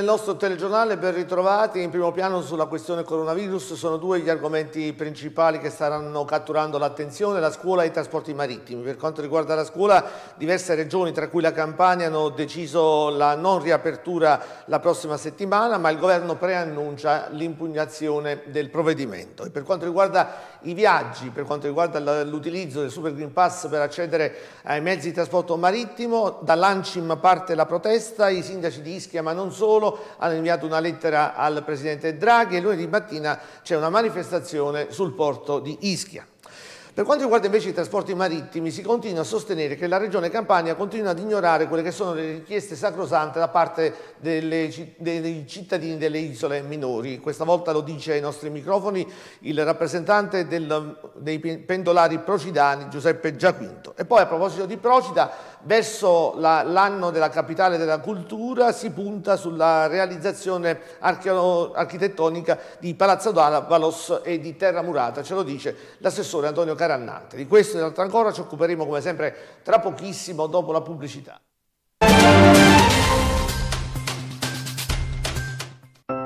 என்பது nostro telegiornale, ben ritrovati. In primo piano sulla questione coronavirus sono due gli argomenti principali che staranno catturando l'attenzione, la scuola e i trasporti marittimi. Per quanto riguarda la scuola, diverse regioni, tra cui la Campania, hanno deciso la non riapertura la prossima settimana, ma il governo preannuncia l'impugnazione del provvedimento. E per quanto riguarda i viaggi, per quanto riguarda l'utilizzo del Super Green Pass per accedere ai mezzi di trasporto marittimo, da dall'Ancim parte la protesta, i sindaci di Ischia, ma non solo, hanno inviato una lettera al Presidente Draghi e lunedì mattina c'è una manifestazione sul porto di Ischia. Per quanto riguarda invece i trasporti marittimi, si continua a sostenere che la Regione Campania continua ad ignorare quelle che sono le richieste sacrosante da parte delle, dei cittadini delle isole minori. Questa volta lo dice ai nostri microfoni il rappresentante del, dei pendolari procidani Giuseppe Giaquinto. E poi a proposito di Procida, verso l'anno la, della capitale della cultura si punta sulla realizzazione architettonica di Palazzo d'Ala, Valos e di Terra Murata, ce lo dice l'assessore Antonio Campania giocare Di questo e di altro ancora ci occuperemo come sempre tra pochissimo dopo la pubblicità.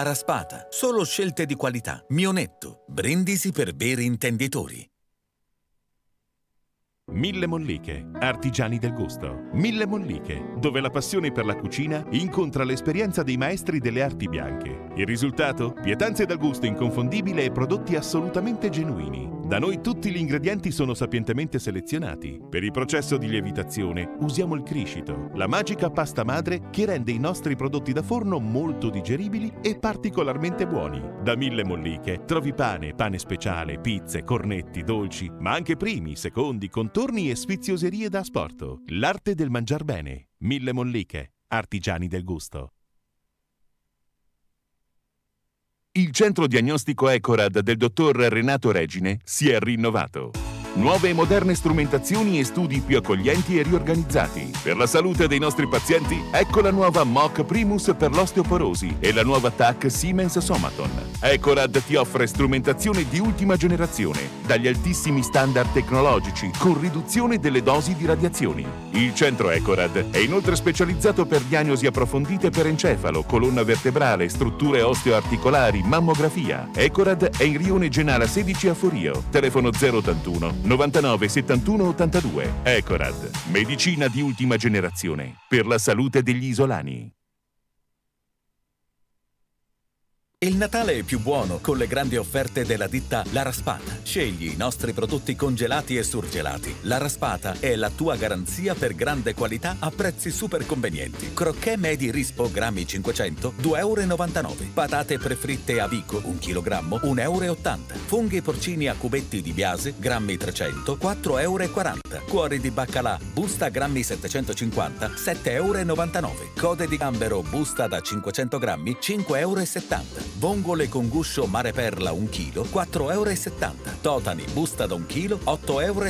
Tequila raspata, solo scelte di qualità. Mionetto, brindisi per veri intenditori. Mille Molliche, artigiani del gusto. Mille Molliche, dove la passione per la cucina incontra l'esperienza dei maestri delle arti bianche. Il risultato? Pietanze dal gusto inconfondibile e prodotti assolutamente genuini. Da noi tutti gli ingredienti sono sapientemente selezionati. Per il processo di lievitazione usiamo il criscito, la magica pasta madre che rende i nostri prodotti da forno molto digeribili e particolarmente buoni. Da Mille Molliche trovi pane, pane speciale, pizze, cornetti, dolci, ma anche primi, secondi, contorni e sfizioserie da asporto. L'arte del mangiar bene. Mille Molliche, artigiani del gusto. Il centro diagnostico Ecorad del dottor Renato Regine si è rinnovato. Nuove e moderne strumentazioni e studi più accoglienti e riorganizzati. Per la salute dei nostri pazienti, ecco la nuova MOC Primus per l'osteoporosi e la nuova TAC Siemens Somaton. Ecolad ti offre strumentazione di ultima generazione, dagli altissimi standard tecnologici, con riduzione delle dosi di radiazioni. Il centro Ecorad è inoltre specializzato per diagnosi approfondite per encefalo, colonna vertebrale, strutture osteoarticolari, mammografia. Ecorad è in Rione Genala 16 a Forio, telefono 081 99 71 82. Ecorad, medicina di ultima generazione per la salute degli isolani. Il Natale è più buono con le grandi offerte della ditta La Raspata. Scegli i nostri prodotti congelati e surgelati. La Raspata è la tua garanzia per grande qualità a prezzi super convenienti. Crocchè medi Rispo grammi 500, 2,99 euro. Patate prefritte a Vico, 1 kg, 1,80 euro. Funghi porcini a cubetti di Biase, grammi 300, 4,40 euro. Cuori di baccalà, busta grammi 750, 7,99 euro. Code di gambero, busta da 500 grammi, 5,70 euro vongole con guscio mare perla 1 kg 4,70 euro, totani busta da 1 kg 8,70 euro.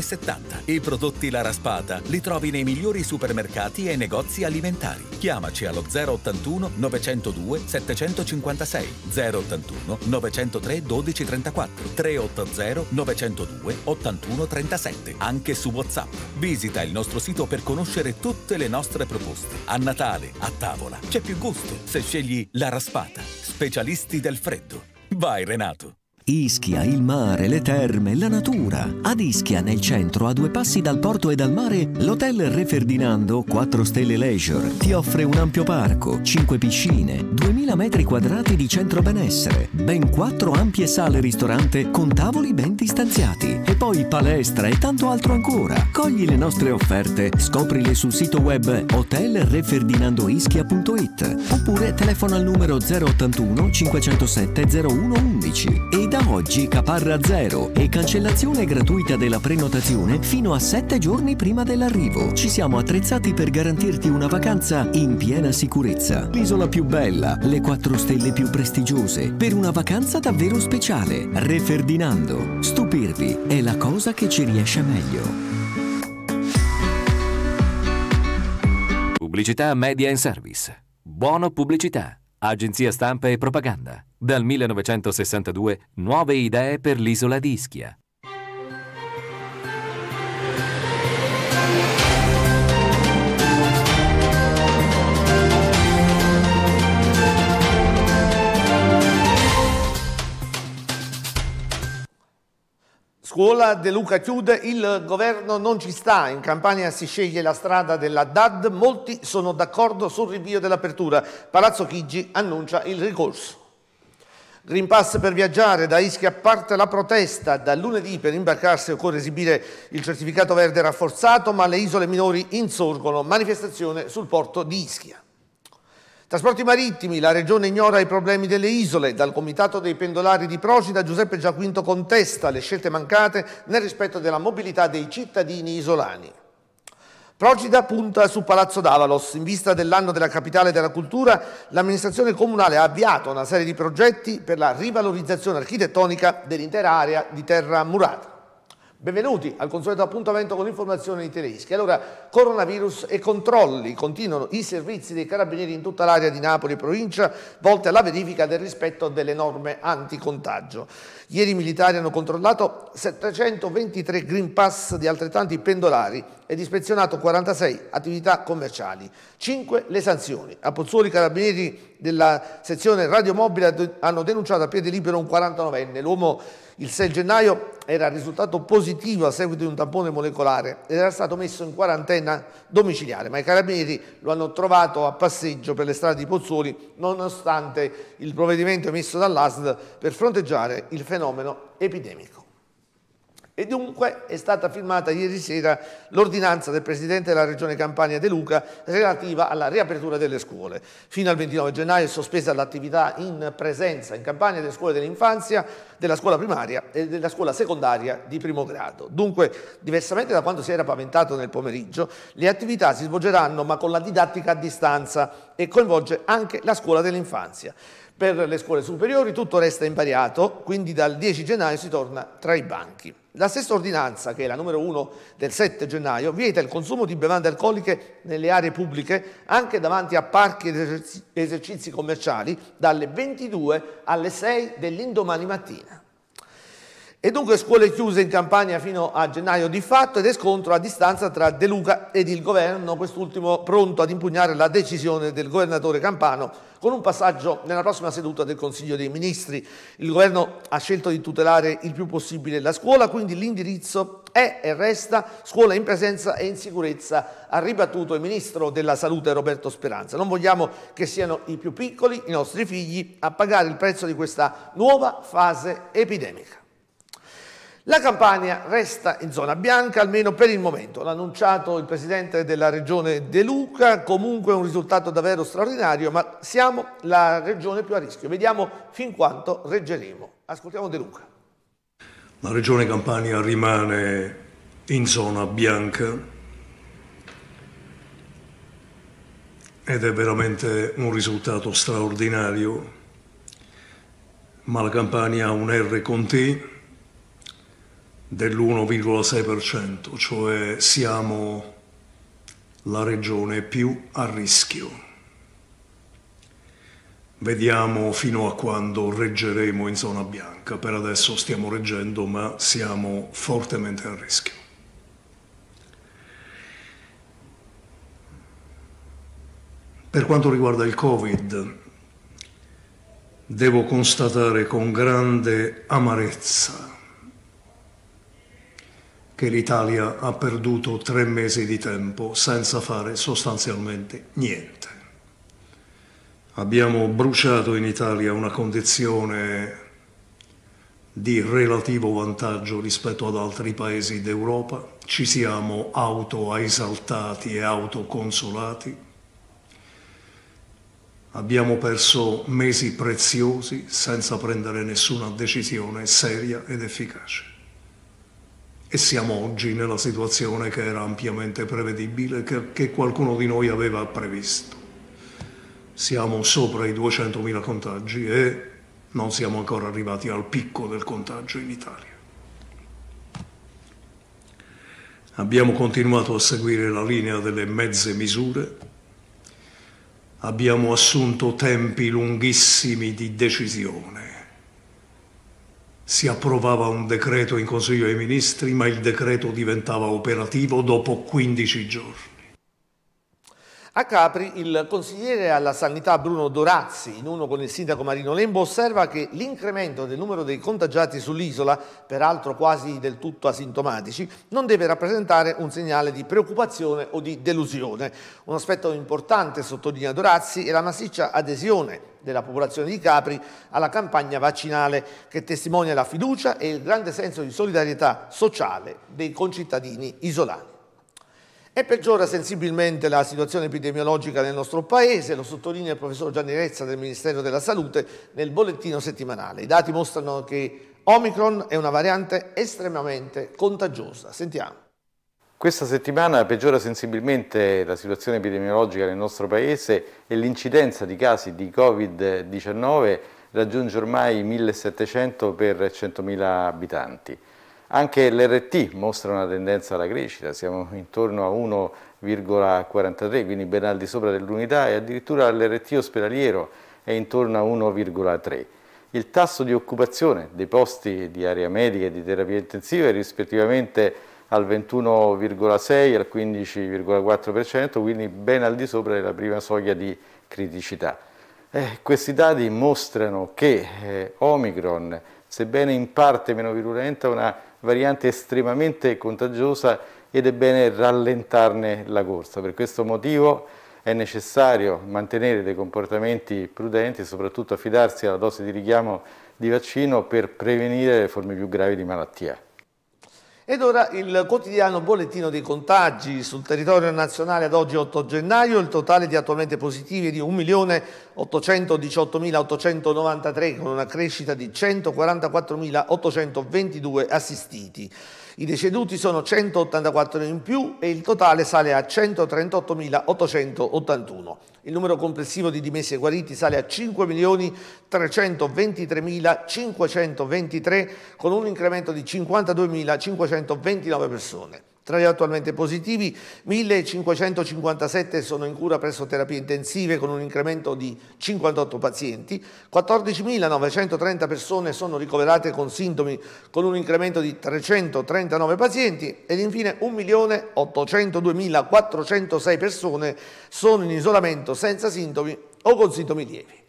I prodotti La Raspata li trovi nei migliori supermercati e negozi alimentari. Chiamaci allo 081 902 756 081 903 1234 380 902 8137 anche su WhatsApp. Visita il nostro sito per conoscere tutte le nostre proposte. A Natale, a tavola, c'è più gusto se scegli La Raspata, specialisti del freddo. Vai Renato! Ischia, il mare, le terme, la natura. Ad Ischia, nel centro, a due passi dal porto e dal mare, l'hotel Re Ferdinando 4 Stelle Leisure ti offre un ampio parco, 5 piscine, 2000 metri quadrati di centro benessere, ben 4 ampie sale ristorante con tavoli ben distanziati e poi palestra e tanto altro ancora. Cogli le nostre offerte, scoprile sul sito web hotelreferdinandoischia.it oppure telefona al numero 081 507 0111 e da oggi caparra zero e cancellazione gratuita della prenotazione fino a 7 giorni prima dell'arrivo. Ci siamo attrezzati per garantirti una vacanza in piena sicurezza. L'isola più bella, le 4 stelle più prestigiose, per una vacanza davvero speciale. Re Ferdinando. Stupirvi è la cosa che ci riesce meglio. Pubblicità media in service. Buono pubblicità. Agenzia stampa e propaganda. Dal 1962 nuove idee per l'isola di Ischia. Scuola De Luca chiude, il governo non ci sta, in Campania si sceglie la strada della DAD, molti sono d'accordo sul rinvio dell'apertura, Palazzo Chigi annuncia il ricorso. Green Pass per viaggiare, da Ischia parte la protesta, da lunedì per imbarcarsi occorre esibire il certificato verde rafforzato, ma le isole minori insorgono, manifestazione sul porto di Ischia. Trasporti marittimi, la Regione ignora i problemi delle isole. Dal Comitato dei pendolari di Procida Giuseppe Giaquinto contesta le scelte mancate nel rispetto della mobilità dei cittadini isolani. Procida punta su Palazzo d'Avalos. In vista dell'anno della capitale della cultura, l'amministrazione comunale ha avviato una serie di progetti per la rivalorizzazione architettonica dell'intera area di terra murata. Benvenuti al consueto appuntamento con l'informazione in tedesche. Allora, coronavirus e controlli. Continuano i servizi dei carabinieri in tutta l'area di Napoli e provincia volte alla verifica del rispetto delle norme anticontagio. Ieri i militari hanno controllato 723 Green Pass di altrettanti pendolari ed ispezionato 46 attività commerciali. 5 le sanzioni. A Pozzuoli i carabinieri della sezione radiomobile hanno denunciato a piede libero un 49enne. L'uomo il 6 gennaio era risultato positivo a seguito di un tampone molecolare ed era stato messo in quarantena domiciliare, ma i carabinieri lo hanno trovato a passeggio per le strade di Pozzuoli nonostante il provvedimento emesso dall'ASD per fronteggiare il fenomeno epidemico. E dunque è stata firmata ieri sera l'ordinanza del Presidente della Regione Campania De Luca relativa alla riapertura delle scuole. Fino al 29 gennaio è sospesa l'attività in presenza in Campania delle scuole dell'infanzia, della scuola primaria e della scuola secondaria di primo grado. Dunque, diversamente da quanto si era paventato nel pomeriggio, le attività si svolgeranno ma con la didattica a distanza e coinvolge anche la scuola dell'infanzia. Per le scuole superiori tutto resta invariato, quindi dal 10 gennaio si torna tra i banchi. La stessa ordinanza, che è la numero 1 del 7 gennaio, vieta il consumo di bevande alcoliche nelle aree pubbliche anche davanti a parchi ed esercizi commerciali dalle 22 alle 6 dell'indomani mattina. E dunque scuole chiuse in Campania fino a gennaio di fatto ed è scontro a distanza tra De Luca ed il governo, quest'ultimo pronto ad impugnare la decisione del governatore campano con un passaggio nella prossima seduta del Consiglio dei Ministri. Il governo ha scelto di tutelare il più possibile la scuola, quindi l'indirizzo è e resta scuola in presenza e in sicurezza, ha ribattuto il Ministro della Salute Roberto Speranza. Non vogliamo che siano i più piccoli, i nostri figli, a pagare il prezzo di questa nuova fase epidemica. La Campania resta in zona bianca almeno per il momento, l'ha annunciato il presidente della regione De Luca, comunque un risultato davvero straordinario, ma siamo la regione più a rischio. Vediamo fin quanto reggeremo. Ascoltiamo De Luca. La regione Campania rimane in zona bianca ed è veramente un risultato straordinario, ma la Campania ha un R con T dell'1,6%, cioè siamo la regione più a rischio. Vediamo fino a quando reggeremo in zona bianca. Per adesso stiamo reggendo, ma siamo fortemente a rischio. Per quanto riguarda il Covid, devo constatare con grande amarezza che l'Italia ha perduto tre mesi di tempo senza fare sostanzialmente niente. Abbiamo bruciato in Italia una condizione di relativo vantaggio rispetto ad altri paesi d'Europa, ci siamo auto-esaltati e autoconsolati, abbiamo perso mesi preziosi senza prendere nessuna decisione seria ed efficace e siamo oggi nella situazione che era ampiamente prevedibile, che, che qualcuno di noi aveva previsto. Siamo sopra i 200.000 contagi e non siamo ancora arrivati al picco del contagio in Italia. Abbiamo continuato a seguire la linea delle mezze misure, abbiamo assunto tempi lunghissimi di decisione si approvava un decreto in Consiglio dei Ministri, ma il decreto diventava operativo dopo 15 giorni. A Capri il consigliere alla sanità Bruno Dorazzi, in uno con il sindaco Marino Lembo, osserva che l'incremento del numero dei contagiati sull'isola, peraltro quasi del tutto asintomatici, non deve rappresentare un segnale di preoccupazione o di delusione. Un aspetto importante, sottolinea Dorazzi, è la massiccia adesione della popolazione di Capri alla campagna vaccinale che testimonia la fiducia e il grande senso di solidarietà sociale dei concittadini isolani. E peggiora sensibilmente la situazione epidemiologica nel nostro Paese, lo sottolinea il professor Gianni Rezza del Ministero della Salute nel bollettino settimanale. I dati mostrano che Omicron è una variante estremamente contagiosa. Sentiamo. Questa settimana peggiora sensibilmente la situazione epidemiologica nel nostro Paese e l'incidenza di casi di Covid-19 raggiunge ormai 1700 per 100.000 abitanti. Anche l'RT mostra una tendenza alla crescita, siamo intorno a 1,43, quindi ben al di sopra dell'unità e addirittura l'RT ospedaliero è intorno a 1,3. Il tasso di occupazione dei posti di area medica e di terapia intensiva è rispettivamente al 21,6 e al 15,4%, quindi ben al di sopra della prima soglia di criticità. Eh, questi dati mostrano che eh, Omicron, sebbene in parte meno virulenta, ha una variante estremamente contagiosa ed è bene rallentarne la corsa. Per questo motivo è necessario mantenere dei comportamenti prudenti e soprattutto affidarsi alla dose di richiamo di vaccino per prevenire le forme più gravi di malattia. Ed ora il quotidiano bollettino dei contagi. Sul territorio nazionale ad oggi 8 gennaio il totale di attualmente positivi è di 1.818.893 con una crescita di 144.822 assistiti. I deceduti sono 184 in più e il totale sale a 138.881. Il numero complessivo di dimessi e guariti sale a 5.323.523 con un incremento di 52.529 persone. Tra gli attualmente positivi, 1.557 sono in cura presso terapie intensive con un incremento di 58 pazienti, 14.930 persone sono ricoverate con sintomi con un incremento di 339 pazienti ed infine 1.802.406 persone sono in isolamento senza sintomi o con sintomi lievi.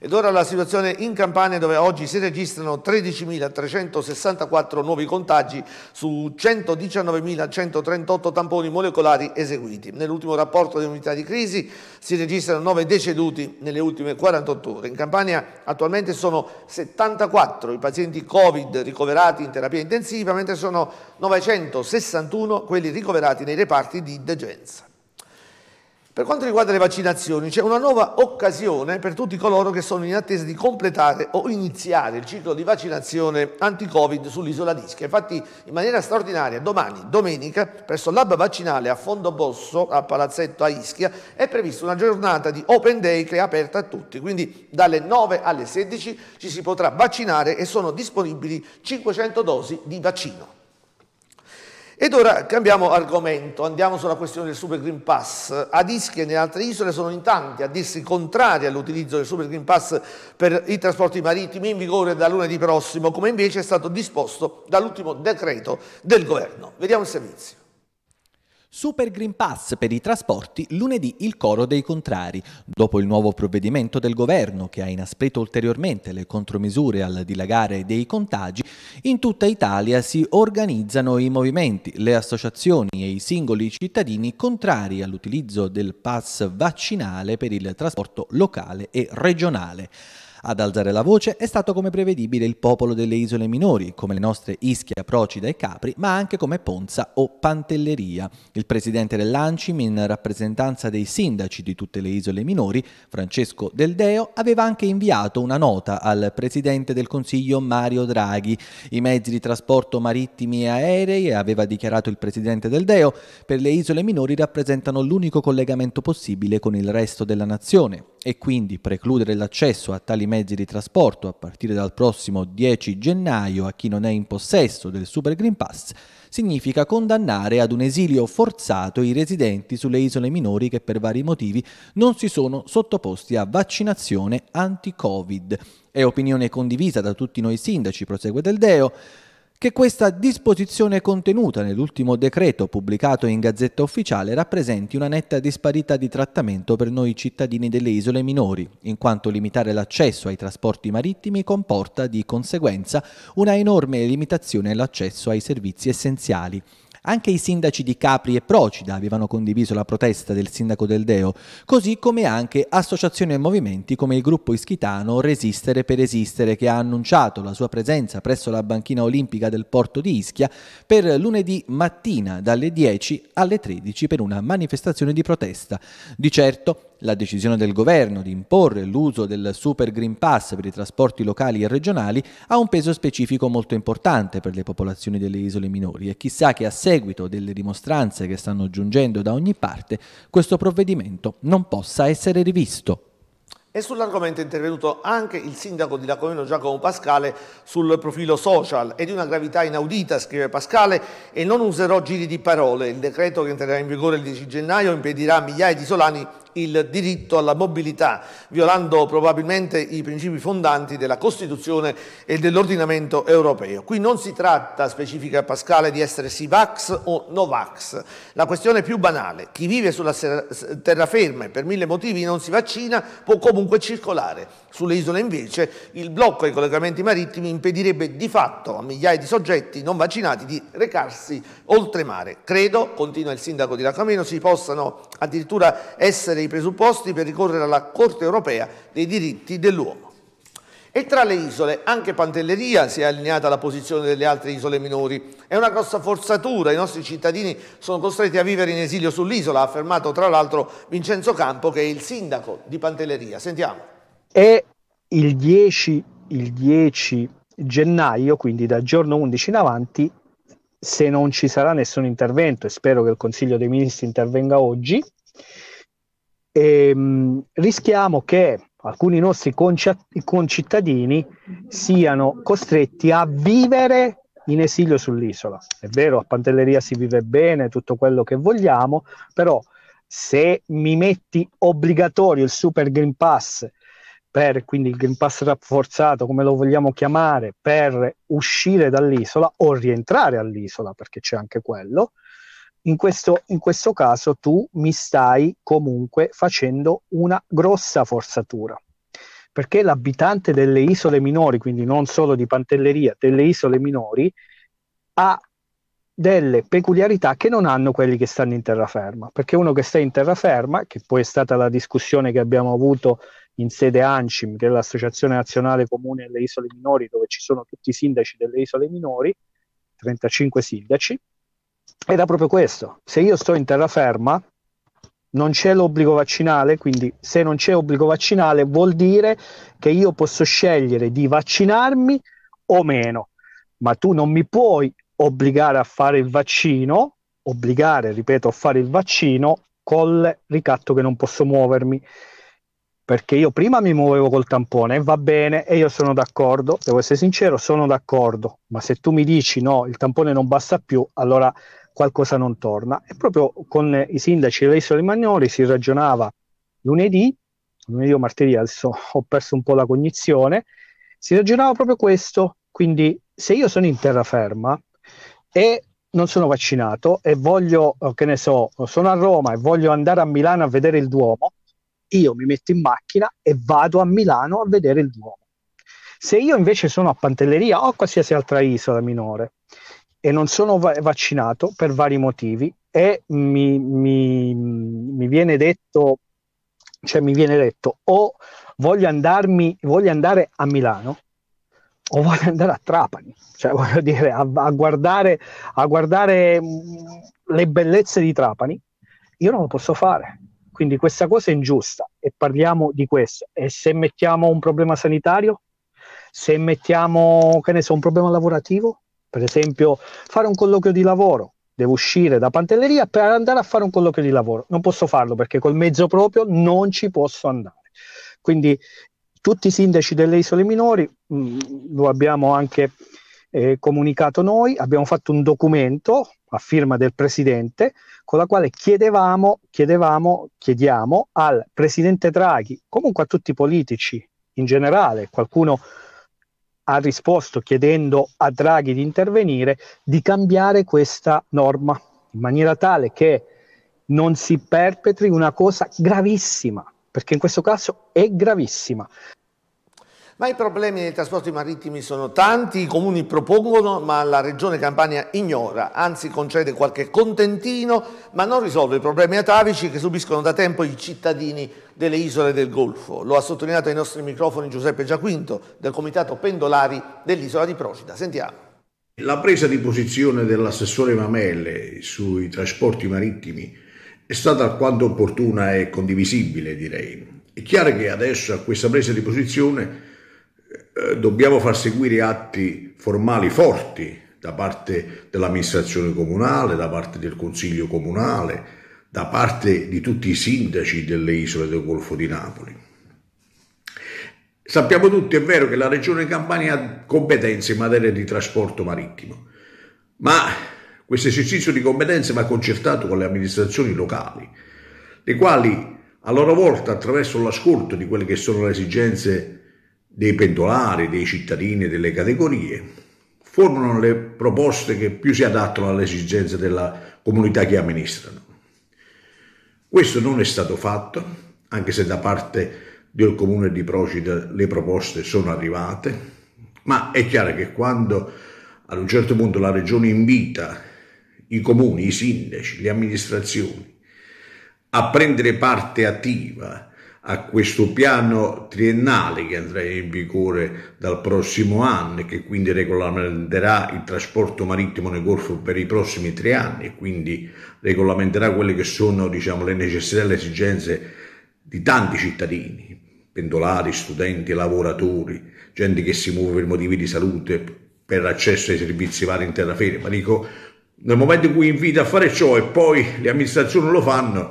Ed ora la situazione in Campania dove oggi si registrano 13.364 nuovi contagi su 119.138 tamponi molecolari eseguiti. Nell'ultimo rapporto unità di crisi si registrano 9 deceduti nelle ultime 48 ore. In Campania attualmente sono 74 i pazienti Covid ricoverati in terapia intensiva, mentre sono 961 quelli ricoverati nei reparti di degenza. Per quanto riguarda le vaccinazioni, c'è una nuova occasione per tutti coloro che sono in attesa di completare o iniziare il ciclo di vaccinazione anti-Covid sull'isola d'Ischia. Infatti, in maniera straordinaria, domani, domenica, presso l'hub vaccinale a Fondobosso, a Palazzetto a Ischia, è prevista una giornata di Open Day che è aperta a tutti. Quindi dalle 9 alle 16 ci si potrà vaccinare e sono disponibili 500 dosi di vaccino. Ed ora cambiamo argomento, andiamo sulla questione del Super Green Pass. Ad Ischia e nelle altre isole sono in tanti a dirsi contrari all'utilizzo del Super Green Pass per i trasporti marittimi in vigore da lunedì prossimo, come invece è stato disposto dall'ultimo decreto del governo. Vediamo il servizio. Super Green Pass per i trasporti, lunedì il coro dei contrari. Dopo il nuovo provvedimento del governo che ha inasprito ulteriormente le contromisure al dilagare dei contagi, in tutta Italia si organizzano i movimenti, le associazioni e i singoli cittadini contrari all'utilizzo del pass vaccinale per il trasporto locale e regionale. Ad alzare la voce è stato come prevedibile il popolo delle isole minori, come le nostre Ischia, Procida e Capri, ma anche come Ponza o Pantelleria. Il presidente dell'Ancim, in rappresentanza dei sindaci di tutte le isole minori, Francesco Del Deo, aveva anche inviato una nota al presidente del Consiglio Mario Draghi. I mezzi di trasporto marittimi e aerei, aveva dichiarato il presidente Del Deo, per le isole minori rappresentano l'unico collegamento possibile con il resto della nazione e quindi precludere l'accesso a tali mezzi di trasporto a partire dal prossimo 10 gennaio a chi non è in possesso del Super Green Pass significa condannare ad un esilio forzato i residenti sulle isole minori che per vari motivi non si sono sottoposti a vaccinazione anti-Covid. È opinione condivisa da tutti noi sindaci, prosegue Del Deo che questa disposizione contenuta nell'ultimo decreto pubblicato in Gazzetta Ufficiale rappresenti una netta disparità di trattamento per noi cittadini delle isole minori, in quanto limitare l'accesso ai trasporti marittimi comporta di conseguenza una enorme limitazione all'accesso ai servizi essenziali anche i sindaci di Capri e Procida avevano condiviso la protesta del sindaco del Deo, così come anche associazioni e movimenti come il gruppo ischitano Resistere per Esistere che ha annunciato la sua presenza presso la banchina olimpica del porto di Ischia per lunedì mattina dalle 10 alle 13 per una manifestazione di protesta. Di certo la decisione del governo di imporre l'uso del Super Green Pass per i trasporti locali e regionali ha un peso specifico molto importante per le popolazioni delle isole minori e chissà che a seguito seguito delle dimostranze che stanno giungendo da ogni parte, questo provvedimento non possa essere rivisto. E sull'argomento è intervenuto anche il sindaco di Lacomeno Giacomo Pascale sul profilo social. È di una gravità inaudita, scrive Pascale, e non userò giri di parole. Il decreto che entrerà in vigore il 10 gennaio impedirà a migliaia di solani il diritto alla mobilità, violando probabilmente i principi fondanti della Costituzione e dell'ordinamento europeo. Qui non si tratta, specifica Pascale, di essere SIVAX o NOVAX. La questione più banale. Chi vive sulla terraferma e per mille motivi non si vaccina può comunque circolare. Sulle isole invece il blocco ai collegamenti marittimi impedirebbe di fatto a migliaia di soggetti non vaccinati di recarsi oltre mare. Credo, continua il sindaco di Lacameno, si possano addirittura essere i presupposti per ricorrere alla Corte europea dei diritti dell'uomo. E tra le isole anche Pantelleria si è allineata alla posizione delle altre isole minori. È una grossa forzatura, i nostri cittadini sono costretti a vivere in esilio sull'isola, ha affermato tra l'altro Vincenzo Campo che è il sindaco di Pantelleria. Sentiamo. È il 10, il 10 gennaio, quindi da giorno 11 in avanti, se non ci sarà nessun intervento, e spero che il Consiglio dei Ministri intervenga oggi, ehm, rischiamo che alcuni nostri concittadini siano costretti a vivere in esilio sull'isola. È vero, a Pantelleria si vive bene, tutto quello che vogliamo, però se mi metti obbligatorio il Super Green Pass, per, quindi il Green Pass rafforzato, come lo vogliamo chiamare, per uscire dall'isola o rientrare all'isola, perché c'è anche quello, in questo, in questo caso tu mi stai comunque facendo una grossa forzatura perché l'abitante delle isole minori, quindi non solo di Pantelleria, delle isole minori, ha delle peculiarità che non hanno quelli che stanno in terraferma, perché uno che sta in terraferma, che poi è stata la discussione che abbiamo avuto in sede ANCIM, che è l'Associazione Nazionale Comune delle Isole Minori, dove ci sono tutti i sindaci delle isole minori, 35 sindaci, era proprio questo. Se io sto in terraferma, non c'è l'obbligo vaccinale, quindi se non c'è obbligo vaccinale vuol dire che io posso scegliere di vaccinarmi o meno, ma tu non mi puoi obbligare a fare il vaccino, obbligare, ripeto, a fare il vaccino col ricatto che non posso muovermi. Perché io prima mi muovevo col tampone, va bene, e io sono d'accordo, devo essere sincero, sono d'accordo, ma se tu mi dici no, il tampone non basta più, allora qualcosa non torna. E proprio con i sindaci delle isole Magnori si ragionava lunedì, lunedì o martedì, adesso ho perso un po' la cognizione, si ragionava proprio questo, quindi se io sono in terraferma e non sono vaccinato e voglio, eh, che ne so, sono a Roma e voglio andare a Milano a vedere il Duomo, io mi metto in macchina e vado a Milano a vedere il Duomo. Se io invece sono a Pantelleria o a qualsiasi altra isola minore e non sono va- vaccinato per vari motivi e mi, mi, mi, viene detto, cioè mi viene detto o voglio, andarmi, voglio andare a Milano o voglio andare a Trapani, cioè voglio dire a, a, guardare, a guardare mm, le bellezze di Trapani, io non lo posso fare. Quindi questa cosa è ingiusta e parliamo di questo. E se mettiamo un problema sanitario, se mettiamo, che ne so, un problema lavorativo, per esempio fare un colloquio di lavoro, devo uscire da Pantelleria per andare a fare un colloquio di lavoro, non posso farlo perché col mezzo proprio non ci posso andare. Quindi tutti i sindaci delle isole minori, mh, mm, lo abbiamo anche eh, comunicato noi, abbiamo fatto un documento a firma del presidente con la quale chiedevamo, chiedevamo, chiediamo al presidente Draghi, comunque a tutti i politici in generale, qualcuno ha risposto chiedendo a Draghi di intervenire, di cambiare questa norma in maniera tale che non si perpetri una cosa gravissima, perché in questo caso è gravissima, ma i problemi nei trasporti marittimi sono tanti, i comuni propongono, ma la regione Campania ignora, anzi concede qualche contentino, ma non risolve i problemi atavici che subiscono da tempo i cittadini delle isole del Golfo. Lo ha sottolineato ai nostri microfoni Giuseppe Giaquinto del Comitato Pendolari dell'isola di Procida. Sentiamo. La presa di posizione dell'assessore Mamelle sui trasporti marittimi è stata alquanto opportuna e condivisibile, direi. È chiaro che adesso a questa presa di posizione eh, dobbiamo far seguire atti formali forti da parte dell'amministrazione comunale, da parte del consiglio comunale, da parte di tutti i sindaci delle isole del Golfo di Napoli. Sappiamo tutti, è vero, che la regione Campania ha competenze in materia di trasporto marittimo, ma questo esercizio di competenze va concertato con le amministrazioni locali, le quali a loro volta, attraverso l'ascolto di quelle che sono le esigenze dei pendolari, dei cittadini delle categorie, formano le proposte che più si adattano alle esigenze della comunità che amministrano. Questo non è stato fatto, anche se da parte del comune di Procida le proposte sono arrivate, ma è chiaro che quando ad un certo punto la regione invita i comuni, i sindaci, le amministrazioni a prendere parte attiva a questo piano triennale che andrà in vigore dal prossimo anno e che quindi regolamenterà il trasporto marittimo nel Golfo per i prossimi tre anni e quindi regolamenterà quelle che sono diciamo, le necessità e le esigenze di tanti cittadini, pendolari, studenti, lavoratori, gente che si muove per motivi di salute, per accesso ai servizi vari in terraferma. Dico, nel momento in cui invita a fare ciò e poi le amministrazioni lo fanno,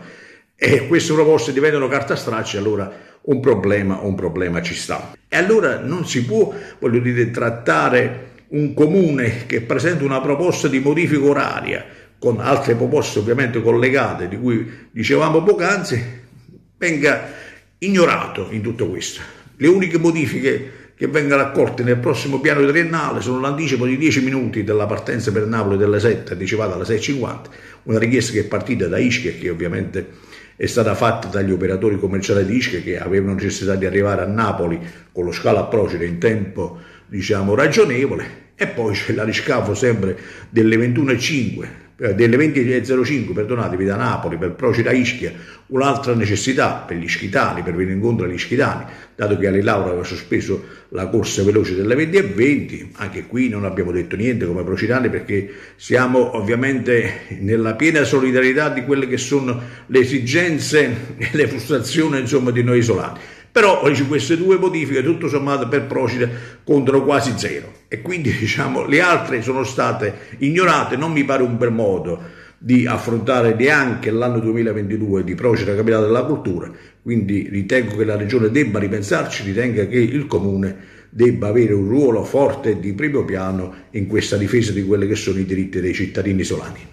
e queste proposte diventano carta straccia, allora un problema, un problema ci sta. E allora non si può, voglio dire, trattare un comune che presenta una proposta di modifica oraria con altre proposte ovviamente collegate di cui dicevamo poc'anzi, venga ignorato in tutto questo. Le uniche modifiche che vengono accolte nel prossimo piano triennale sono l'anticipo di 10 minuti della partenza per Napoli delle 7, anticipata alle 6.50, una richiesta che è partita da Ischia che ovviamente è stata fatta dagli operatori commerciali di Ischia che avevano necessità di arrivare a Napoli con lo scalo a Procida in tempo diciamo ragionevole e poi c'è la riscafo sempre delle 21.05 eh, delle 20.05 perdonatevi da Napoli per Procida Ischia un'altra necessità per gli ischitani per venire incontro agli ischitani dato che Alilaura aveva sospeso la corsa veloce delle 20.20 anche qui non abbiamo detto niente come procidani perché siamo ovviamente nella piena solidarietà di quelle che sono le esigenze e le frustrazioni insomma, di noi isolati però queste due modifiche tutto sommato per Procida contano quasi zero e quindi diciamo le altre sono state ignorate, non mi pare un bel modo di affrontare neanche l'anno 2022 di Procida Capitale della Cultura, quindi ritengo che la Regione debba ripensarci, ritengo che il Comune debba avere un ruolo forte di primo piano in questa difesa di quelli che sono i diritti dei cittadini solani.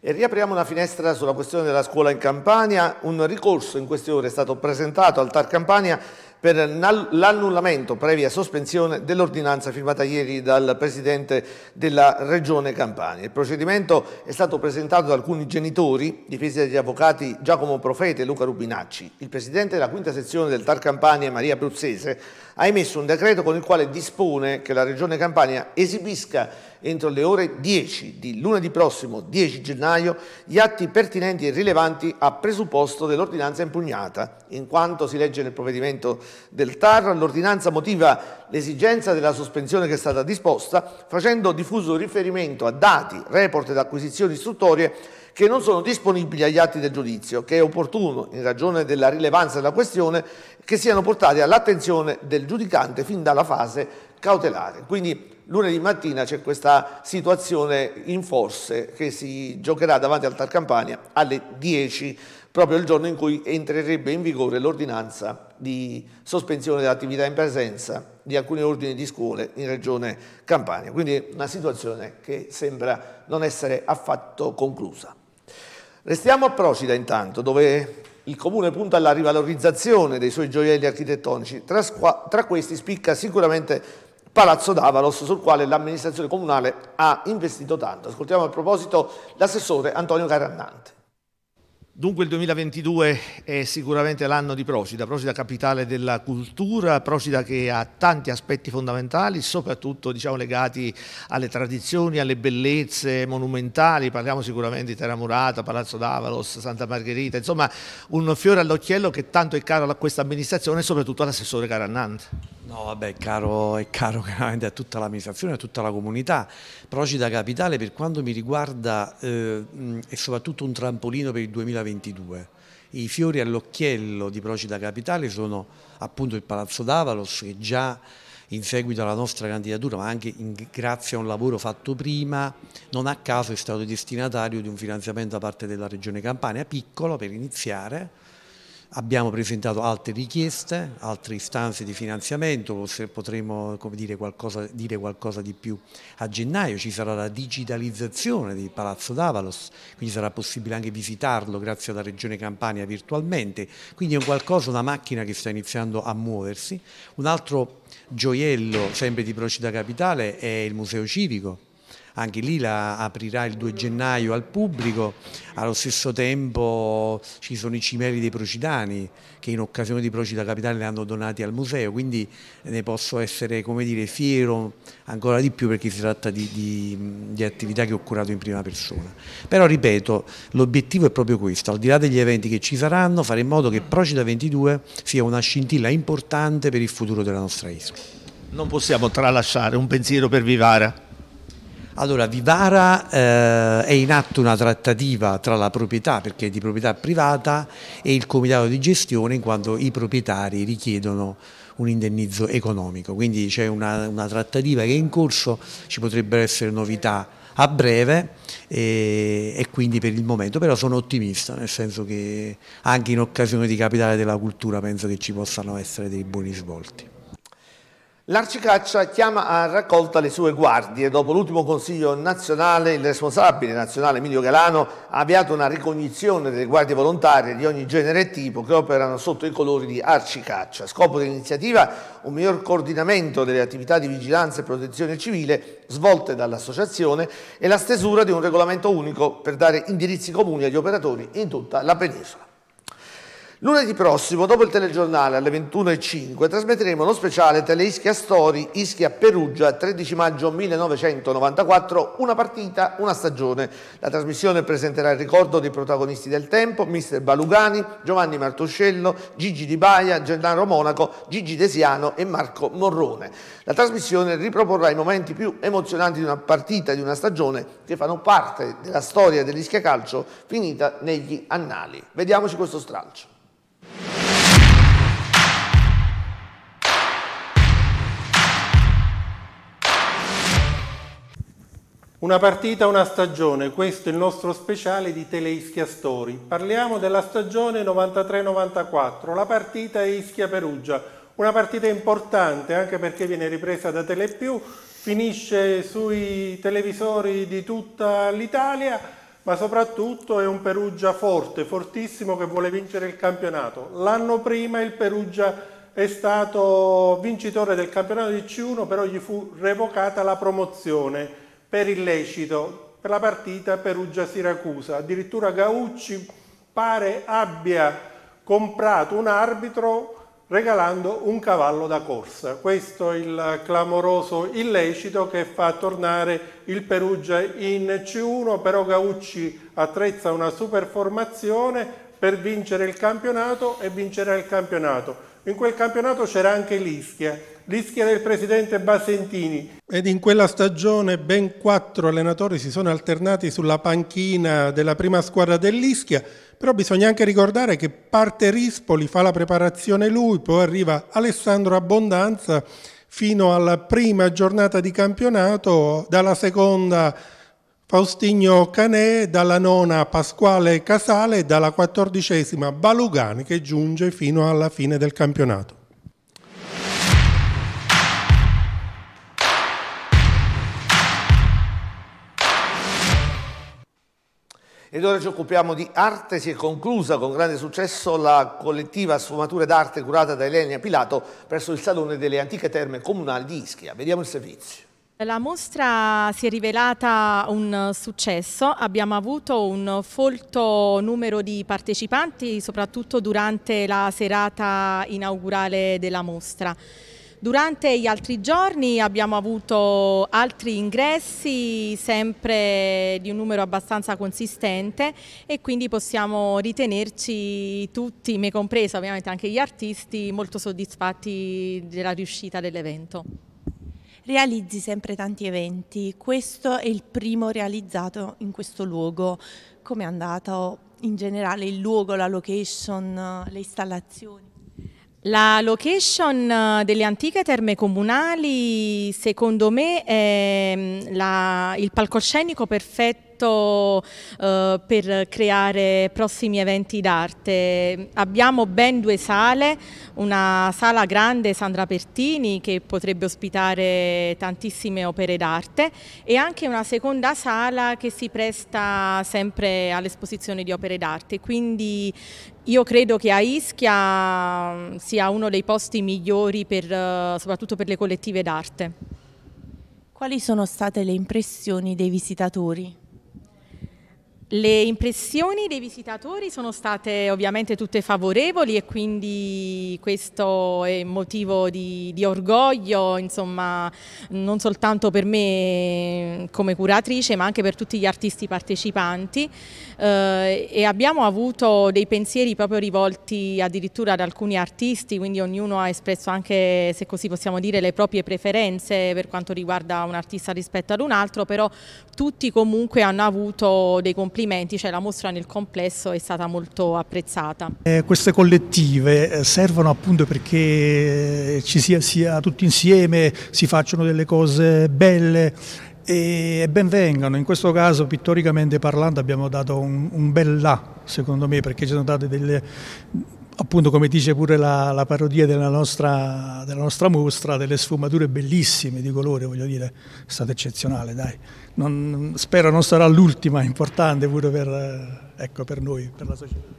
E riapriamo una finestra sulla questione della scuola in Campania. Un ricorso in queste ore è stato presentato al TAR Campania per l'annullamento previa sospensione dell'ordinanza firmata ieri dal Presidente della Regione Campania. Il procedimento è stato presentato da alcuni genitori, difesi dagli avvocati Giacomo Profete e Luca Rubinacci. Il Presidente della quinta sezione del TAR Campania, Maria Bruzzese, ha emesso un decreto con il quale dispone che la Regione Campania esibisca entro le ore 10 di lunedì prossimo 10 gennaio gli atti pertinenti e rilevanti a presupposto dell'ordinanza impugnata. In quanto si legge nel provvedimento del TAR, l'ordinanza motiva l'esigenza della sospensione che è stata disposta facendo diffuso riferimento a dati, report ed acquisizioni istruttorie che non sono disponibili agli atti del giudizio, che è opportuno, in ragione della rilevanza della questione, che siano portati all'attenzione del giudicante fin dalla fase cautelare. Quindi lunedì mattina c'è questa situazione in forse che si giocherà davanti al Tar Campania alle 10, proprio il giorno in cui entrerebbe in vigore l'ordinanza di sospensione dell'attività in presenza di alcuni ordini di scuole in regione Campania. Quindi una situazione che sembra non essere affatto conclusa. Restiamo a Procida intanto, dove il comune punta alla rivalorizzazione dei suoi gioielli architettonici, tra, tra questi spicca sicuramente Palazzo Davalos sul quale l'amministrazione comunale ha investito tanto. Ascoltiamo a proposito l'assessore Antonio Carannante. Dunque il 2022 è sicuramente l'anno di Procida, Procida capitale della cultura, Procida che ha tanti aspetti fondamentali, soprattutto diciamo, legati alle tradizioni, alle bellezze monumentali, parliamo sicuramente di Terra Murata, Palazzo d'Avalos, Santa Margherita, insomma un fiore all'occhiello che tanto è caro a questa amministrazione e soprattutto all'assessore Carannante. No, vabbè, caro, è caro chiaramente a tutta l'amministrazione, a tutta la comunità, Procida Capitale per quanto mi riguarda eh, è soprattutto un trampolino per il 2022. I fiori all'occhiello di Procida Capitale sono appunto il Palazzo d'Avalos che già in seguito alla nostra candidatura ma anche in, grazie a un lavoro fatto prima non a caso è stato destinatario di un finanziamento da parte della Regione Campania, piccolo per iniziare Abbiamo presentato altre richieste, altre istanze di finanziamento, potremo dire qualcosa, dire, qualcosa, di più a gennaio, ci sarà la digitalizzazione del Palazzo D'Avalos, quindi sarà possibile anche visitarlo grazie alla Regione Campania virtualmente, quindi è un qualcosa, una macchina che sta iniziando a muoversi. Un altro gioiello sempre di Procida Capitale è il Museo Civico, anche lì la aprirà il 2 gennaio al pubblico, allo stesso tempo ci sono i cimeli dei Procitani che in occasione di Procita Capitale le hanno donati al museo, quindi ne posso essere dire, fiero ancora di più perché si tratta di, di, di attività che ho curato in prima persona. Però ripeto, l'obiettivo è proprio questo, al di là degli eventi che ci saranno, fare in modo che Procita 22 sia una scintilla importante per il futuro della nostra isola. Non possiamo tralasciare un pensiero per Vivara. Allora, Vivara eh, è in atto una trattativa tra la proprietà, perché è di proprietà privata, e il comitato di gestione in quanto i proprietari richiedono un indennizzo economico. Quindi c'è una, una trattativa che è in corso, ci potrebbero essere novità a breve e, e, quindi per il momento, però sono ottimista, nel senso che anche in occasione di Capitale della Cultura penso che ci possano essere dei buoni svolti. L'Arcicaccia chiama a raccolta le sue guardie. Dopo l'ultimo Consiglio nazionale, il responsabile nazionale Emilio Galano ha avviato una ricognizione delle guardie volontarie di ogni genere e tipo che operano sotto i colori di Arcicaccia. Scopo dell'iniziativa un miglior coordinamento delle attività di vigilanza e protezione civile svolte dall'associazione e la stesura di un regolamento unico per dare indirizzi comuni agli operatori in tutta la penisola. Lunedì prossimo, dopo il telegiornale alle 21.05, trasmetteremo lo speciale Teleischia Story Ischia Perugia 13 maggio 1994, una partita, una stagione. La trasmissione presenterà il ricordo dei protagonisti del tempo, mister Balugani, Giovanni Martuscello, Gigi Di Baia, Gennaro Monaco, Gigi Desiano e Marco Morrone. La trasmissione riproporrà i momenti più emozionanti di una partita, di una stagione che fanno parte della storia dell'Ischia Calcio finita negli annali. Vediamoci questo stralcio. Una partita, una stagione, questo è il nostro speciale di Tele Ischia Story. Parliamo della stagione 93-94, la partita Ischia-Perugia, una partita importante anche perché viene ripresa da Telepiù, finisce sui televisori di tutta l'Italia, ma soprattutto è un Perugia forte, fortissimo che vuole vincere il campionato. L'anno prima il Perugia è stato vincitore del campionato di C1, però gli fu revocata la promozione per illecito per la partita Perugia-Siracusa. Addirittura Gaucci pare abbia comprato un arbitro regalando un cavallo da corsa. Questo è il clamoroso illecito che fa tornare il Perugia in C1, però Gaucci attrezza una superformazione per vincere il campionato e vincerà il campionato. In quel campionato c'era anche l'Ischia, l'Ischia del presidente Basentini. Ed in quella stagione ben quattro allenatori si sono alternati sulla panchina della prima squadra dell'Ischia, però bisogna anche ricordare che parte Rispoli fa la preparazione lui, poi arriva Alessandro Abbondanza fino alla prima giornata di campionato, dalla seconda Faustino Canè, dalla nona Pasquale Casale e dalla quattordicesima Balugani che giunge fino alla fine del campionato. Ed ora ci occupiamo di arte, si è conclusa con grande successo la collettiva sfumature d'arte curata da Elenia Pilato presso il Salone delle Antiche Terme Comunali di Ischia. Vediamo il servizio. La mostra si è rivelata un successo, abbiamo avuto un folto numero di partecipanti soprattutto durante la serata inaugurale della mostra. Durante gli altri giorni abbiamo avuto altri ingressi, sempre di un numero abbastanza consistente e quindi possiamo ritenerci tutti, me compresa ovviamente anche gli artisti, molto soddisfatti della riuscita dell'evento realizzi sempre tanti eventi. Questo è il primo realizzato in questo luogo. Come è andato in generale il luogo, la location, le installazioni? La location eh, delle antiche terme comunali secondo me è mm, la, il palcoscenico perfetto eh, per creare prossimi eventi d'arte. Abbiamo ben due sale, una sala grande Sandra Pertini che potrebbe ospitare tantissime opere d'arte e anche una seconda sala che si presta sempre all'esposizione di opere d'arte, quindi io credo che a Ischia mm, sia uno dei posti migliori per, eh, soprattutto per le collettive d'arte. Quali sono state le impressioni dei visitatori? Le impressioni dei visitatori sono state ovviamente tutte favorevoli e quindi questo è motivo di, di orgoglio, insomma, non soltanto per me mm, come curatrice ma anche per tutti gli artisti partecipanti eh, e abbiamo avuto dei pensieri proprio rivolti addirittura ad alcuni artisti, quindi ognuno ha espresso anche, se così possiamo dire, le proprie preferenze per quanto riguarda un artista rispetto ad un altro, però tutti comunque hanno avuto dei complimenti complimenti, cioè la mostra nel complesso è stata molto apprezzata. Eh, queste collettive eh, servono appunto perché eh, ci sia, sia tutti insieme, si facciano delle cose belle e ben vengano, in questo caso pittoricamente parlando abbiamo dato un, un bel là secondo me perché ci sono state delle appunto come dice pure la, la parodia della nostra, della nostra, mostra, delle sfumature bellissime di colore, voglio dire, è stata eccezionale, dai. Non, spero non sarà l'ultima, importante pure per, ecco, per noi, per la società.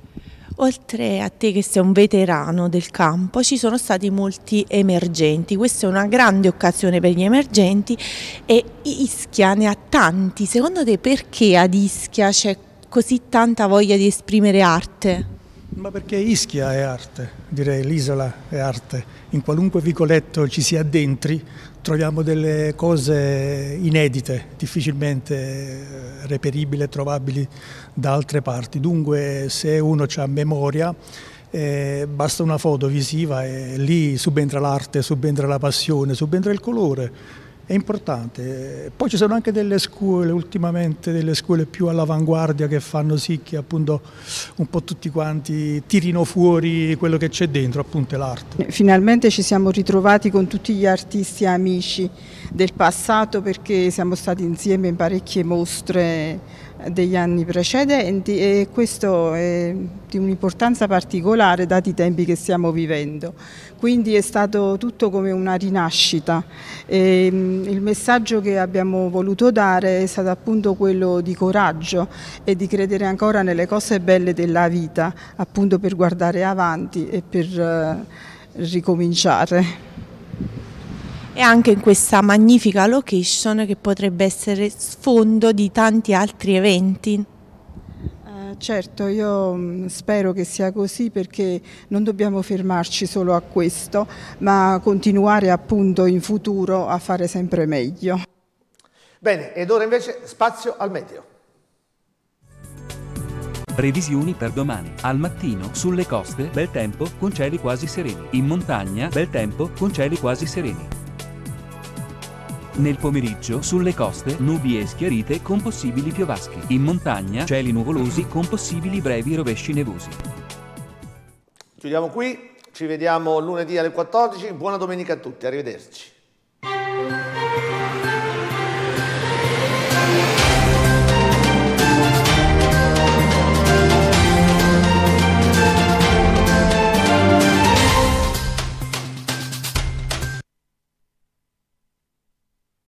Oltre a te che sei un veterano del campo, ci sono stati molti emergenti, questa è una grande occasione per gli emergenti e Ischia ne ha tanti, secondo te perché ad Ischia c'è così tanta voglia di esprimere arte? Ma perché Ischia è arte, direi l'isola è arte. In qualunque vicoletto ci si addentri troviamo delle cose inedite, difficilmente eh, reperibili e trovabili da altre parti. Dunque se uno ha memoria eh, basta una foto visiva e lì subentra l'arte, subentra la passione, subentra il colore è importante. Poi ci sono anche delle scuole, ultimamente delle scuole più all'avanguardia che fanno sì che appunto un po' tutti quanti tirino fuori quello che c'è dentro, appunto l'arte. Eh, finalmente ci siamo ritrovati con tutti gli artisti amici del passato perché siamo stati insieme in parecchie mostre degli anni precedenti e questo è di un'importanza particolare dati i tempi che stiamo vivendo. Quindi è stato tutto come una rinascita. E mm, il messaggio che abbiamo voluto dare è stato appunto quello di coraggio e di credere ancora nelle cose belle della vita, appunto per guardare avanti e per eh, ricominciare e anche in questa magnifica location che potrebbe essere sfondo di tanti altri eventi. Eh, certo, io mm, spero che sia così perché non dobbiamo fermarci solo a questo, ma continuare appunto in futuro a fare sempre meglio. Bene, ed ora invece spazio al meteo. Previsioni per domani. Al mattino, sulle coste, bel tempo, con cieli quasi sereni. In montagna, bel tempo, con cieli quasi sereni. Nel pomeriggio sulle coste nubi e schiarite con possibili piovaschi. In montagna cieli nuvolosi con possibili brevi rovesci nevosi. Chiudiamo qui, ci vediamo lunedì alle 14. Buona domenica a tutti, arrivederci.